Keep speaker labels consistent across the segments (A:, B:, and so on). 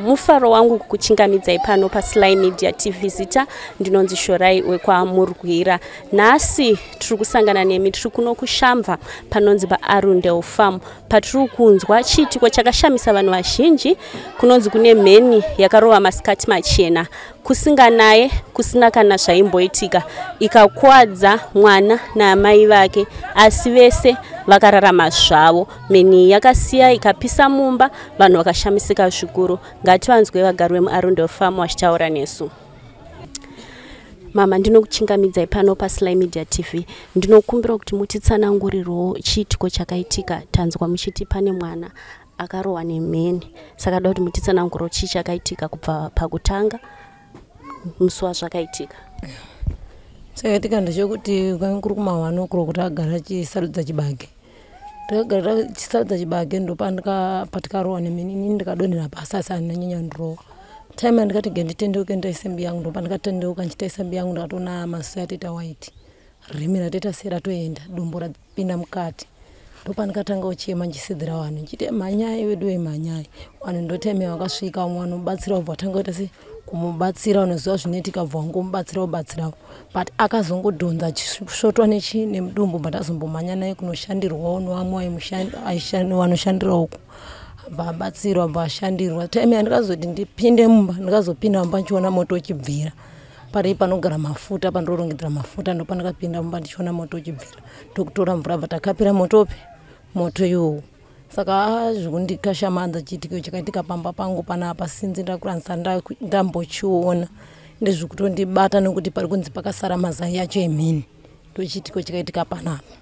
A: mufaro wangu kukuchingamidzai pano pasly media tv zita ndinonzi shorai wekwamurwira nhasi tiri kusangana nemi tiri kuno kushamva panonzi paarundel farm patiri kunzwa chiitiko chakashamisa vanhu vazhinji kunonzi kune mheni yakarova masikati machena kusinganaye kusina kana zvaimboitika ikakuwadza mwana naamai vake asi vese vakararama zvavo mheni yakasiya ikapisa mumba vanhu vakashamisika zvikuru ngativanzwe vagari vemuarundel farm vachitaura nesu mama ndinokuchingamidzai pano paslai media tv ndinokumbira kuti mutitsanangurirewo chiitiko chakaitika tanzwa muchiti pane mwana akarohwa nemheni saka doda kuti mutitsanangurirewo chii chakaitika kubva pakutanga musi wazvakaitika chakaitika ndechokuti kwange kuri kumahwano kuro
B: kuti agara achisarudza chibage chisaudza chibage ndopandikapatikarowa nemenini ndikadonhera basa asi handina nyanya ndiroa time andikati ge nditendeuke ndita isembi yangu ndopandikatendeuka nchita isembi yangu ndikatoona masu atoita waiti rimi ratoita se ratoenda dumbu rapinda mukati ndopandikatanga uchema nchisidzira wanhu nchiti manyai wedu wemanyai wanhu ndotemea wakasvika umwe wanhubatsira ubva watanga kuita se kumubatsira unoziva zvinoitika bva ungomubatsira ubatsirawo but akazongodhonza chisvotwa nemudumbu but azombomhanya naye kunoshandirwawo nevamwe vanoshandira uku abva abatsirwa abva ashandirwa time yandikazoti ndipinde mumba ndikazopinda mumba ndichiona moto uchibvira pari panogara mafuta pandorongedzera mafuta ndopandakapinda mumba ndichiona moto uchibvira ndokutora mvura bva takapira motope moto iwowo saka zvokundikashamadza chiitikio chakaitika pamba pangu panapa sinzi ndakuranisa ndambochiona ndezvekutondibata nokuti pari kunzi pakasara mazai yacho emhini ndochiitiko chakaitika panapa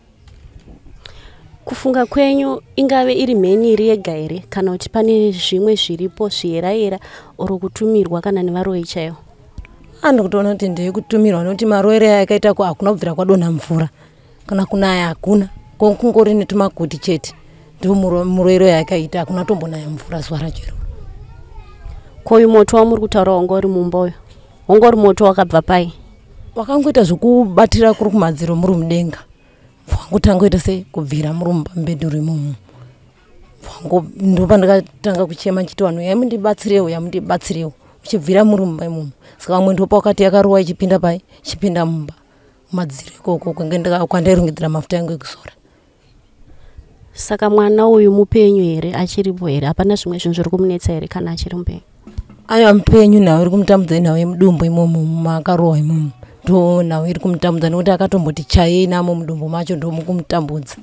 A: kufunga kwenyu ingave iri mheni iri yega here kana kuti pane zvimwe zviripo zviyerayera oro kutumirwa kana nevaroyi chaivo andikutoona kuti
B: ndeyekutumirwa nokuti maroyere yaakaita ko hakuna kubvira kwadonha mvura kana kunaya hakuna kokungori netumaguti chete ndomuroiro yakaita hakunatombonaya mvura zuva rachero
A: kouyu moto wamuri kutaura wangori mumba uyo wangori moto wakabva pai
B: wakangoita zvokubatira kuri kumadziro muri mudenga vangu tangoita se kubvira muri mumbedhu remumu vangu ndo pandakatanga kuchema chiti vanhu uyai mundibatsirewo ya mundibatsirewo uchibvira muri mumba imumu saka vamwe ndopa wakati yakaruwa ichipinda pai chipinda mumba madziro ikoko kwange kwandairongedzera mafuta yangu ekuzora
A: saka mwana uyu mupenyu here achiripo here hapana zvimwe zvinhu zviri kumunetsa here kana achiri mupenyu
B: aiwa mupenyu nhau iri kumutambudzai nhau yemudumbu imomo mumaakarohwa imomo ndo nhau iri kumutambudza nekuti akatomboti chaiyei namo mudumbu macho ndomukumutambudza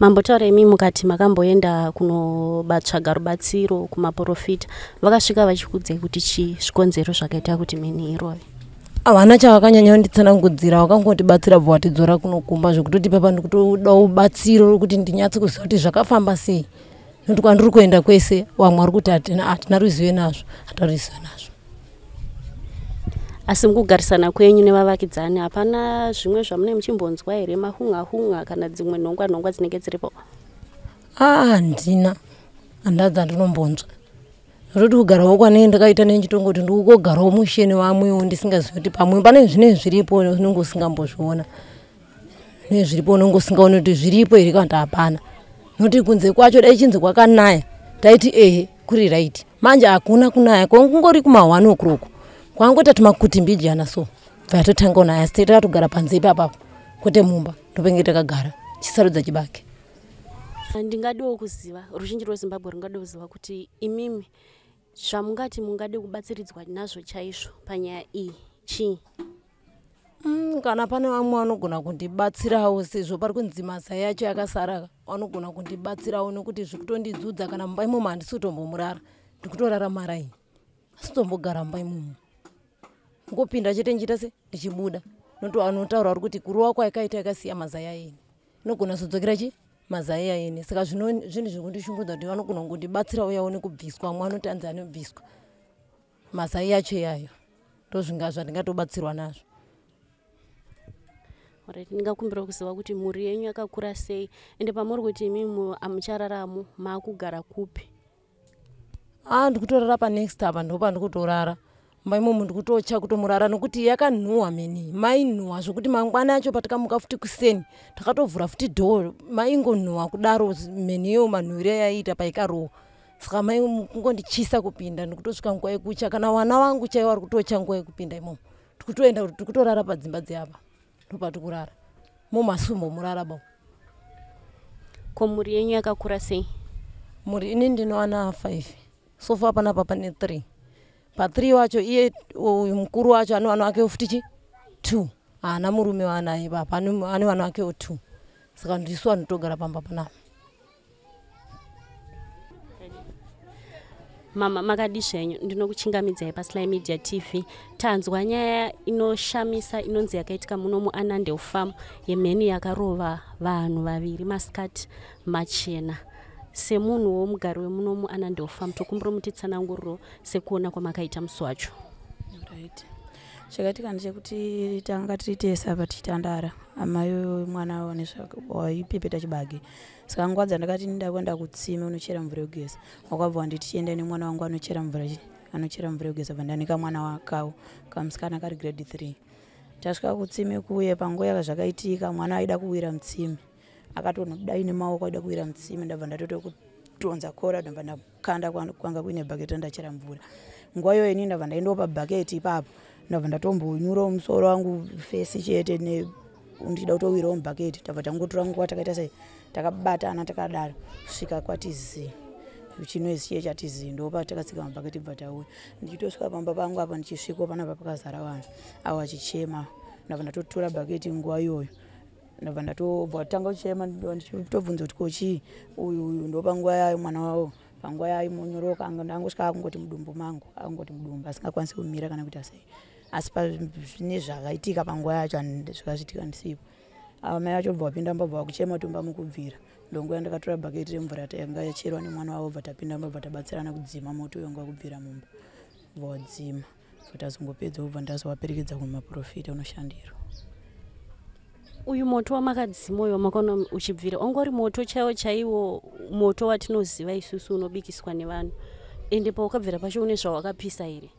A: mambotaura imi mukati makamboenda kunobatsvaga rubatsiro kumaprofita vakasvika vachikudzai kuti chii zvikonzero zvakaita kuti mini irovi
B: havana chavakanyanya unditsanangudzira wakangotibatsira bvawatidzora kunokumba zvokutoti papa ndikutodawo batsiro rokuti ndinyatso kuziva kuti zvakafamba sei nokuti kwandiri kuenda kwese wamwe ari kuti hatina ruzive nazvo hatina ruzive nazvo
A: asi mukugarisana kwenyu nevavakidzani hapana zvimwe zvamune muchimbonzwa here mahunga hunga kana dzimwe nhongwa nhongwa dzinenge dziripo
B: a ah, ndina handadza ndinombonzwa ndoti kugarawo kwanee ndakaita nechitongoti ndikugogarawo mushe nevamwewo ndisingazivi kuti pamwe pane zvine zviripo unenge usingambozviona zvine zviripo unenge usingaoni kuti zviripo here kana kuti hapana nokuti kunze kwacho dai chinzi kwakanaya taiti ehe kuri raiti manje hakuna kunaya kongori kumahwano kuroko kwangotati makutimbijana so bva totanga unaya asi taita tatogara panze ipapapo kwete mumba ndopenge takagara chisarudza chibake
A: ndingadiwo kuziva ruzhinji rwezimbabwe ringadiwo kuziva kuti imimi zvamungati mungade kubatsiridzwa nazvo chaizvo panyaya iyi chii
B: mm, kana pane vamwe vanogona kundibatsirawo sezvo pari kunzi mazai yacho yakasara vanogona kundibatsirawo nekuti zviri kutondidzudza kana mumba imomo handisi kutombomurara ndikutorara marai asi tombogara mumba imomo ngopinda chete njita se ndichibuda notovanotaura ari kuti kurowa kwaikaita yakasiya mazai aeni nogona zodzokera chii mazai aene saka zvinhu zvekundishungudza kuti vanogona kundibatsira uyawo nekubviswa mwanoti anzi anobviswa mazai yacho iyayo ndozvinga zvandingatobatsirwa nazvo
A: ndingakumbira kuziva kuti mhuri yenyu yakakura sei ende pamuri kuti imimi amuchararamo maakugara kupi
B: a ndikutorara panext apa ndopandikutorara maimo munhu kutotya kutomurara nokuti yakanhuhwa mini mainhuhwa zvokuti mangwana acho patikamuka futi kuseni takatovhura futi dhoo maingonhuhwa kudaro meniyo manhuhwiro yaiita paikarohwa saka maikungondichisa kupinda ndikutosvika nguva yekucha kana wana wangu chaiwo ari kutotya nguva yekupinda imomo tikutoenda kuti tikutorara padzimba dziapa topati kurara momasumo murara bao
A: ko mhuri yenyu yakakura sei mhuri ini
B: ndinowana five so fa panapa pane three patri wacho iye uh, mkuru wacho ani wana wake ofutichi two ana murume waanaye papa ani wana wake otu saka ndisu anotogara pamba pana
A: mama makadi zvenyu ndinokuchingamidzai pasly media tv tanzwa nyaya inoshamisa inonzi yakaitika muno muanandel farm yemheni yakarova vanhu vaviri masikati machena semunhu womugari wemuno muanandel farm tokumbira mutitsananguriro sekuona kwamakaita musi wacho right. chakaitika ndechekuti tanga tiritesapa tichitandara amai mwana
C: waipepeta chibage saka nguva dzandakati ndakuenda kutsime unochera mvura yekugeza wakabva wandi tichienda nemwana wangu anochera mvura anochera mvura yekugeza pandanika mwana wakawo kamusikana kari grade three tasvika kutsime kuye panguva yaka zvakaitika mwana aida kuwira mutsime akatona kudai nemaoko aida kuwira mtsime ndabva ndatoto kutonza kora ndabva ndakanda kwanga kuine bhaketi ndachera mvura nguva iyoyo inii ndabva ndaendawo pabhaketi ipapo ndabva ndatombonyurawo musoro wangu fesi chete ne ndichida kutowirawo mubhaketi tabva tangotora nguva takaita sei takabatana takadaro kusvika kwatizii chinoizi chiye chatizii ndopa takatsika mabhaketi bva tauya ndichitosvika pamba pangu apa ndichisvikawo panapa pakazara vanhu avo achichema ndabva ndatotora bhaketi nguva iyoyo ndobva ndatobva tanga kuchema tobvunza kuti kochi uyu uyu ndopanguva yayo mwana wawo panguva yayo monyoroka angosvika akungoti mudumbu mangu akungoti mudumbu asingakwanisi kumira kana kuita sei asi zvakaitika panguva yacho zvakazviitika ndisipo amai vacho bva wapinda mbabva wakuchema kuti mukubvira ndonguya ndakatora bhaketi remvura yanga yacherwa nemwana wavo bva tapinda mbabva tabatsirana kudzima moto uyonga kubvira mumba bva wadzima bva tazongopedza ubva ndazowaperekedza kumaprofita unoshandirwa
A: uyu moto wamakadzimoyo makaona uchibvira ungori moto chaiwo chaiwo moto watinoziva isusu unobikiswa nevanhu ende paukabvira pacho une zvawakapisa here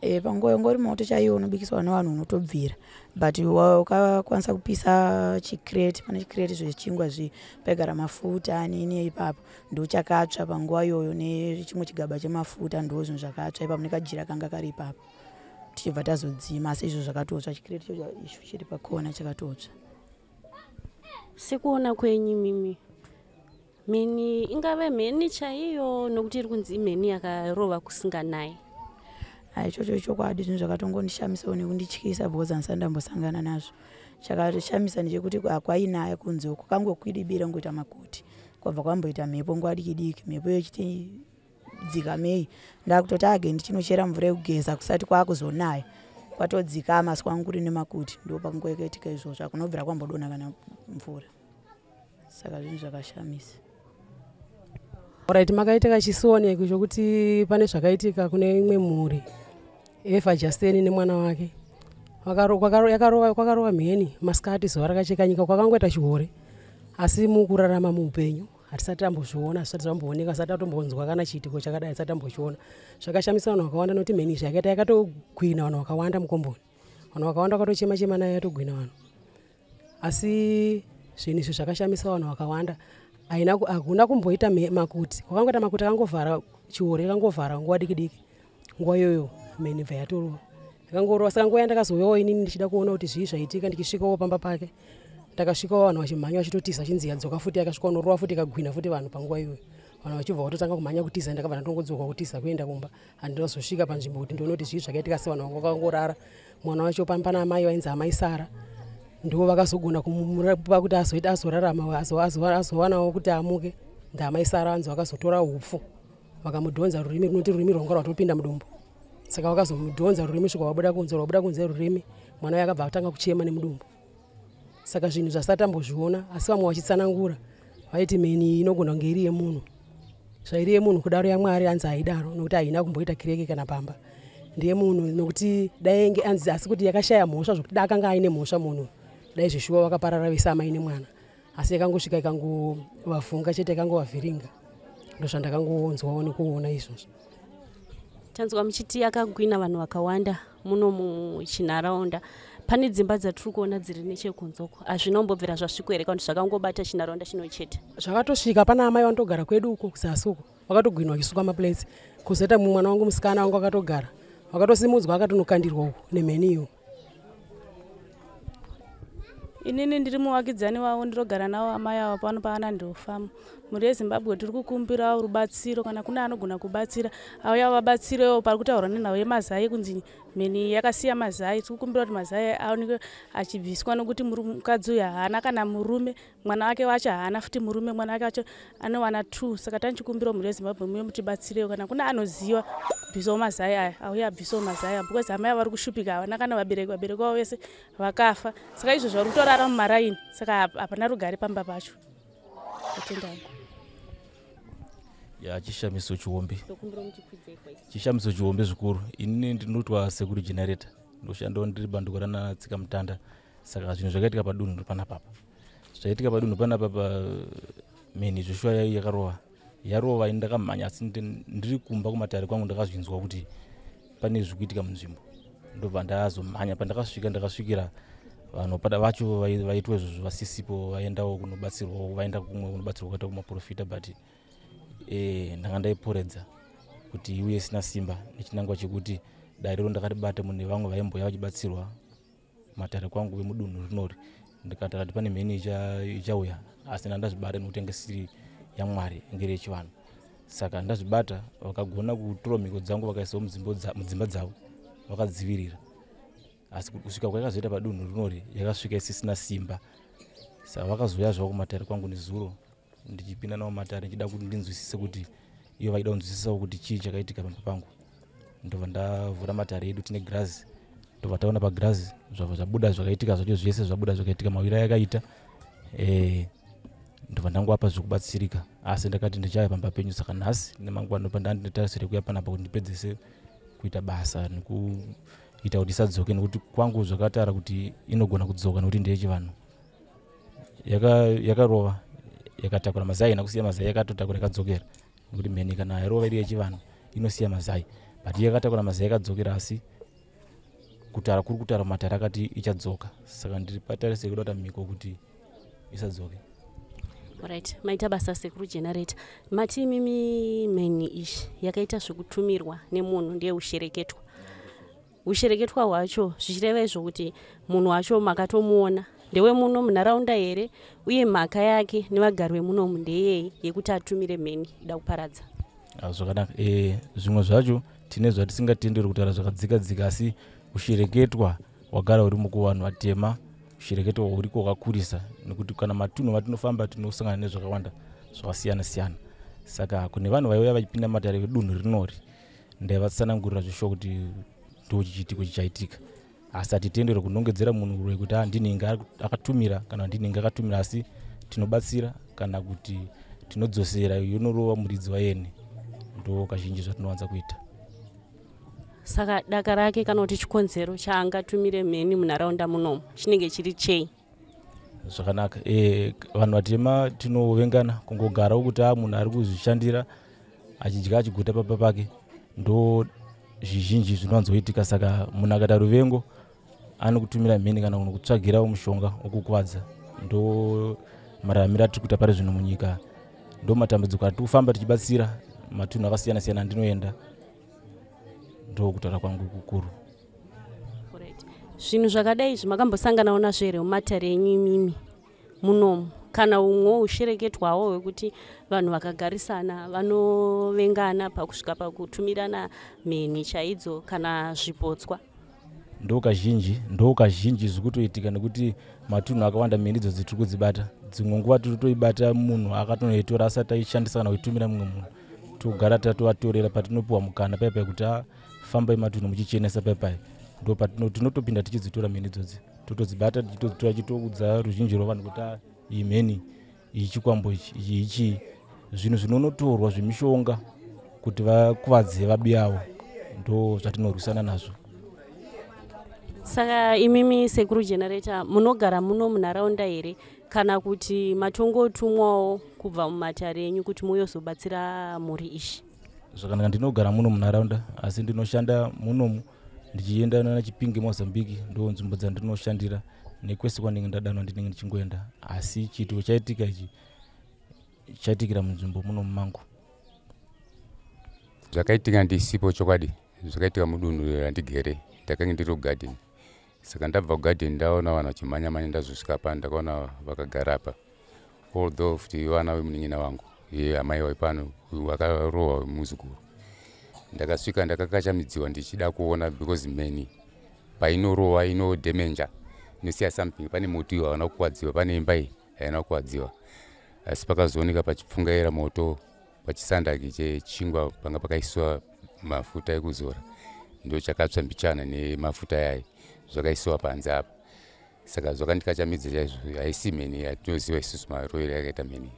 C: e, panguva ungori moto chaiwo unobikiswa nevanhu unotobvira but wakakwanisa kupisa chikreti pane chikreti zvechingwa zvii paigara mafuta anini ipapo ndo chakatsva panguva iyoyo nechimwe chigaba chemafuta ndo zvinhu zvakatsva ipapo nekajira kanga kari ipapo tichibva tazodzima asi izvo zvakatotsva chikreti chocho ichu chiri pakona chakatotsva
A: sekuona kwenyu mimi mheni ingave mheni chaiyo nokuti iri kunzi imheni yakarova kusinganayi
C: aichocho chokwadi zvinhu zvakatongondishamisawo nekundityisa because handisandambosangana nazvo chakashamisa ndechekuti akwainaya kunze kwakangokwidibira ngoita makuti kwabva kwamboita mhepo nguva diki diki mhepo yechitidzikamei ndakutoti age ndichinochera mvura yekugeza kusati kwaakuzonaya kwatodzika amaswa ngukuri nemakuti ndopakungoeketika izvozvo akunobvira kwambodonha kana mvura saka zvinhu zvakashamisa orit makaitika chisioneko
D: chokuti pane zvakaitika kune imwe mhuri efa jaseni nemwana wake kwakarova mheni masikati zuva rakacheka nyika kwakangoita chihore asi mukurarama muupenyu hatisati tambozviona hatisati zvamboonekwa hatisati tatombonzwa kana chiitiko chakadai hatisati tambochiona zvakashamisa vanhu vakawanda nokuti mheni izvi yakaita yakatogwina vanhu vakawanda mukomboni vanhu vakawanda vakatochema chema nayo yatogwina vanhu asi zvinhu izvi zvakashamisa vanhu vakawanda hakuna kumboita makuti kwakangoita makuti akangovhara chiore kangovhara nguva diki diki nguva iyoyo menibva yatorwa akangorwa saka nguva yandakazovewo inini ndichida kuona kuti zvii zvaitika ndichisvikawo pamba pake ndakasvikawo vanhu vachimhanya vachitotiza chinziya dzoka futi akasvika norova futi ikagwina futi vanhu panguva iyoyo vanhu vachibva vatotanga kumhanya kutiza ndakabva ndatongodzoka kutiza kuenda kumba handinazosvika panzvimbo kuti ndiona kuti zvii zvakaitika sevanhu vangu vakangorara mwana wacho pana mai vainzi amaisara wa ndivo vakazogona kumurapa kuti azoita azorarama azowanawo kuti amuke ndama isaranzo vakazotora hupfu vakamudhonza rurimi runoti rurimi rwanga rwatopinda mudumbu saka vakazomudhonza rurimi svika wabuda kunze wabuda kunze rurimi mwana uye akabva atanga kuchema nemudumbu saka zvinhu zvasatambozviona asi vamwe vachitsanangura vaiti mheni iyi inogona kunge iri yemunhu zvairi yemunhu kudaro yamwari anzi haidaro nokuti haina kumboita kireke kana pamba ndeyemunhu nokuti daienge anzi asi kuti yakashaya mhosva zvokuti da akanga aine mhosva munhu dai zveshuwa vakaparara vesamai nemwana asi yakangosvika ikangovafunga chete yakangovavhiringa ndozvandakangonzwawo nekuona izvozvo
A: tanzwa muchiti akagwina vanhu vakawanda muno muchinharaunda pane dzimba dzatiri kuona dziri nechekunzoko hazvinombobvira zvasvika here kauti zvakangobata chinharaunda chino chete
D: zvakatosvika pana amai vanotogara kwedu uko kuzasi uko vakatogwinwa chisuka maplates kuzoita mumwe mwana wangu musikana wangu akatogara vakatosimudzwa akatonokandirwa uko nemheni iyo
A: inini ndiri muvakidzani wavo ndirogara navo amai avo pano paana ndofamu mhuri yezimbabwe tiri kukumbirawo rubatsiro kana kune anogona kubatsira auya vabatsirewo pari kutaurwa nenhau yemazai kunzi mini yakasiya mazai tiri kukumbira kuti mazai aonekwe achibviswa nokuti mukadzi uyu haana kana murume mwana wake wacho haana futi murume mwana wake wacho anowana two saka tanichikumbira munhu wezimbabwe muyo mutibatsirewo kana kuna anoziva bvisawo mazai aya auya abvisawo mazai aya because hama yavo vari kushupika havana kana vabereki vabereki vavo vese vakafa saka izvozvo vari kutorara mumaraini saka hapana rugare pamba pacho atenda angu
E: yachishamiso chihombe chishamiso chihombe zvikuru inini ndinotwa sekuri generator ndoshandawo ndiri bandiko ranatsika mutanda saka zvinhu zvakaitika padunhu panapapa zvaitika padunhu panapapa mhenhi zveshuwa yai yakarova yarova indakamhanya asi ndiri kumba kumatare kwangu ndakazvinzwa kuti pane zvikuitika munzvimbo ndobva ndazomhanya pandakasvika ndakasvikira vanhu pada vacho vaitwa izvozvo vasisipo vaendawo kunobatsirwawo vaenda kumwe kunobatsirwa kuita kumaprofita but e, ndanga ndaipuredza kuti iuye isina simba nechinangwa chekuti dariro ndakaribata mune vamwe vaimboya vachibatsirwa matare kwangu vemudunhu rinori ndikataa kuti pane mheni ichauya asi ndandazvibata nokuti angesiri yamwari ngeri yechivanhu saka ndazvibata vakagona kutora mhiko dzangu vakaisawo mudzimba dzavo vakadzivirira asi kusvika kwaikazoita padunhu rinori yakasvika isisina simba saka vakazoya zvavo kumatare kwangu nezuro ndichipinda navo matare ndichida kuti ndinzwisise kuti iyo vaida kunzwisisawo kuti chii chakaitika pamba pangu ndobva ndavhura matare edu tine grazi ndobva taona pagrazi zvabva zvabuda zvakaitika zvacho zvese zvabuda zvakaitika mawira yakaita e, eh, ndobva ndangovapa zvekubatsirika asi ndakati ndichaya pamba penyu saka nhasi nemangwanopa ndandine tarisiro yekuya panapa kuti ndipedzese kuita basa nekuita kuti isadzoke nekuti kwangu zvakatara kuti inogona kudzoka nekuti ndeyechivanhu yakarova yaka yakatakura mazai ina kusiya mazai yakatotakura yakadzokera nekuti mhenika nayo rova iri yechivanhu inosiya mazai but yakatakura mazai yakadzokera asi kutara kuri kutara mumatare akati ichadzoka saka ndiri patarisa ikuda kuta mhiko kuti isadzoke
A: riht maita basa sekuru generato mati imimi mheni ishi yakaita zvekutumirwa nemunhu ndeushereketwa ushereketwa hwacho zvichireva izvo kuti munhu wacho makatomuona ndewemuno munharaunda here uye mhaka yake nevagari vemuno mundeyei yekuti atumire mheni da kuparadza
E: ah, zvakanaka e, zvimwe zvacho tine zvatisingatenderi kutaura zvakadzika dzika asi ushereketwa wagara uri mukuvanhu vatema ushereketwa uriko wakakurisa nekuti kana matunhu vatinofamba tinosangana nezvakawanda zvakasiyana siyana saka kune vanhu vaiuya vachipinda matare vedunhu rinori ndaivatsanangurira zvishuwa kuti ndochichitiko chichaitika asi hatitenderwe kunongedzera munhu rwekuti ah, ndinhinga akatumira kana ndinhinga akatumira asi tinobatsira kana kuti tinodzosera yonorova muridzi wayene ndo kazhinji zvatinowanza kuita
A: saka daka rake kana kuti chikonzero chaangatumire mheni munharaunda munomu chinenge chiri chei
E: zvakanaka e, vanhu vatema tinovengana kungogarawo kuti a ah, munhu ari kuzvishandira achidya achiguta papa pake ndo zvizhinji zvinowanzoitika saka munhu akaita ruvengo anokutumira mhini kana kuno kutsvagirawo mushonga wokukwadza ndo mararamiro atiri kuita pari zvino munyika ndo matambudziko atiri kufamba tichibatsira matunhu akasiyana siyana andinoenda ndo kutaura kwangu kukuru
A: zvinhu zvakadai izvi makambosanganawo nazvo here mumatare enyu imimi munomu kana umwe ushereketwawo hwekuti vanhu vakagarisana vanovengana pakusvika pakutumirana mheni chaidzo kana zvipotswa
E: ndokazhinji ndokazhinji zvi kutoitika nekuti matunhu akawanda mhini idzodzi tiri kudzibata dzimwe nguva totoibata munhu akatonoitora asati aishandisa kana kuitumira mumwe munhu togara tatovatorera patinopiwa mukana paipai kuti afambai matunhu muchichenesa paipai ndotinotopinda tichidzitora mhini idzodzi totodzibata tichitozitora chitoudza ruzhinji rwavanhu kuti ah, imheni ichi chikwambo ichi ichi ichii zvinhu zvinonotorwa zvemishonga kuti vakuvadze vabi avo ndo zvatinorwisana nazvo
A: saka imimi sekuru generato munogara muno munharaunda here kana kuti matongotumwawo kubva mumatare enyu kuti muyozobatsira mhuri ishi
E: zvakanaka ndinogara muno munharaunda asi ndinoshanda munomu ndichienda nachipingi mozambique ndo nzvimbo dzandinoshandira nekwese kwandinge ndadanwa ndinenge ndichingoenda asi chiitiko chaitika ichi chaitikira munzvimbo munomu mangu
F: zvakaitika ndisipo chokwadi zvakaitika mudunhu randigere ndakange ndiri kugadheni saka ndabva kugadheni ndaona vanhu vachimhanyamhanya ndazosvika pano ndakaona vakagara pa although futi vana vemunin'ina vangu iye hamai vaipano vakarohwa muzukuru ndakasvika ndakakashamidziwa ndichida kuona because many painorowa inodemenja inosiya something pane moto iyo havana kukwadziwa pane imba iyi haina kukwadziwa asi pakazoonika pachipfungaira moto pachisandaki chechingwa panga pakaiswa mafuta ekuzora ndo chakatsva mbichana nemafuta yayo zvakaisiwa panze apa saka zvakandikachamidza chaizvo haisi mheni yatinoziva isusu maroyer yakaita mheni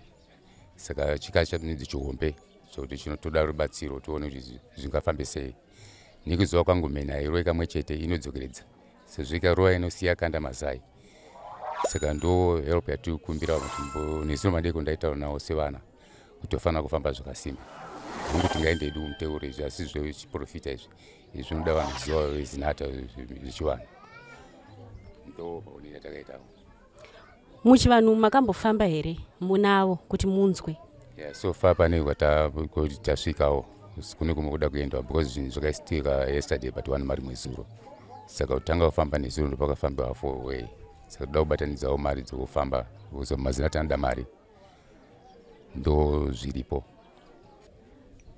F: saka chikachamidza chihombe zvokuti chinotoda rubatsiro tione kuti zvingafambe sei nekuziva kwangu mheni hairoi kamwe chete inodzokeredza sezvo ikarova inosiya kanda mazai saka ndo help yatikumbira nezino madeko ndaitaura navo sevana kutofanira kufamba zvakasimba hongu tingaendedu muteuro izvi asi zvechiprofita izvi izvinoda vanhu zivaezinata zvechivanhu ndomaonini atakaitawo
A: muchivanhu makambofamba here munavo kuti munzwe
F: yeah, so far pane tasvikawo kune kumwe kuda kuendwa because zvinhu zvakaisitika yesterday but vanhu mari mwezuro saka kutanga kufamba nezuro ndopakafambiwa for way saka toda kubatanidzawo mari dzokufamba so mazina tanoda mari ndo zviripo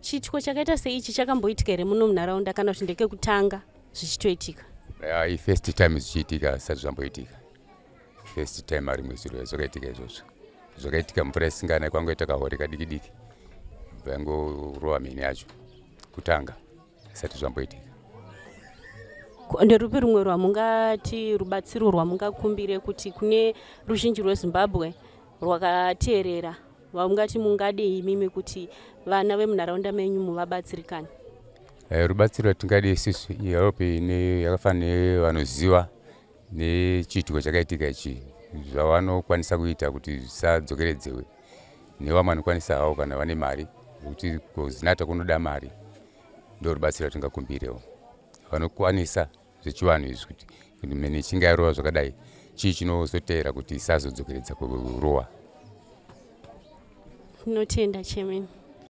A: chityo chakaita seichi chakamboitika here muno munharaunda kana kuti ndeke kutanga zvichitoitika
F: ifirst time zvichiitika zvisati zvamboitika first time ari muisiriwa zvakaitika izvozvo zvakaitika mvura isinganai kwangoita kahori kadiki diki vaingorova mhini yacho kutanga zvisati zvamboitika
A: nderupi rumwe rwamungati rubatsiro rwamungakumbire kuti kune ruzhinji rwezimbabwe rwakateerera vamungati mungadei mimi kuti vana vemunharaunda menyu muvabatsirikana
F: Eh, rubatsiro rwatingade isusu iyaropi yakafana nevanoziva nechiitiko chakaitika ichi zvavanokwanisa kuita kuti zvisadzokeredzewe nevamanokwanisa havo kana vane mari kuti kuzinata kunoda mari ndo rubatsiro ratingakumbirewo vanokwanisa zvechivanhu izvi kuti mene ichinge yarova zvakadai chii chinozoteera kuti isazodzokeredza kurova
A: tinotenda chemeni